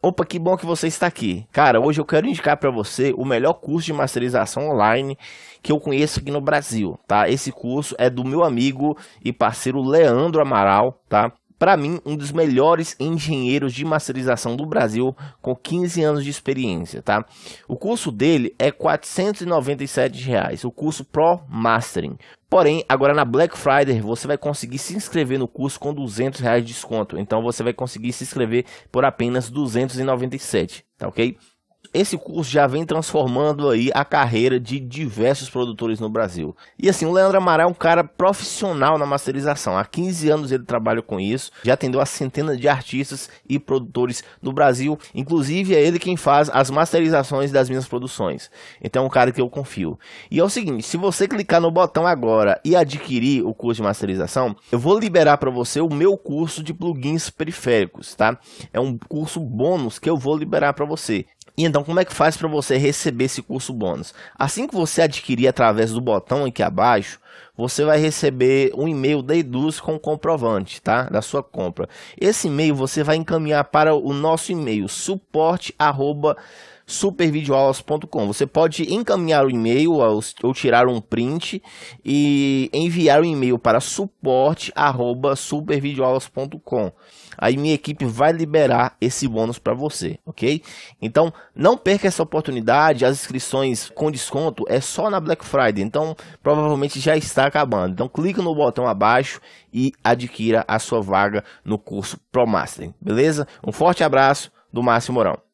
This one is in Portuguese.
Opa, que bom que você está aqui. Cara, hoje eu quero indicar para você o melhor curso de masterização online que eu conheço aqui no Brasil, tá? Esse curso é do meu amigo e parceiro Leandro Amaral, tá? para mim, um dos melhores engenheiros de masterização do Brasil, com 15 anos de experiência, tá? O curso dele é R$ 497, reais, o curso Pro Mastering. Porém, agora na Black Friday você vai conseguir se inscrever no curso com 200 reais de desconto. Então você vai conseguir se inscrever por apenas 297, tá ok? esse curso já vem transformando aí a carreira de diversos produtores no Brasil. E assim, o Leandro Amaral é um cara profissional na masterização. Há 15 anos ele trabalha com isso, já atendeu a centenas de artistas e produtores no Brasil. Inclusive é ele quem faz as masterizações das minhas produções. Então é um cara que eu confio. E é o seguinte, se você clicar no botão agora e adquirir o curso de masterização, eu vou liberar para você o meu curso de plugins periféricos, tá? É um curso bônus que eu vou liberar para você. E então, como é que faz para você receber esse curso bônus? Assim que você adquirir através do botão aqui abaixo, você vai receber um e-mail da Eduz com o comprovante tá? da sua compra. Esse e-mail você vai encaminhar para o nosso e-mail, suporte.com.br supervideoaulas.com. Você pode encaminhar o um e-mail ou tirar um print e enviar o um e-mail para suporte@supervideoaulas.com. Aí minha equipe vai liberar esse bônus para você, ok? Então não perca essa oportunidade. As inscrições com desconto é só na Black Friday. Então provavelmente já está acabando. Então clica no botão abaixo e adquira a sua vaga no curso ProMaster, beleza? Um forte abraço do Márcio Mourão.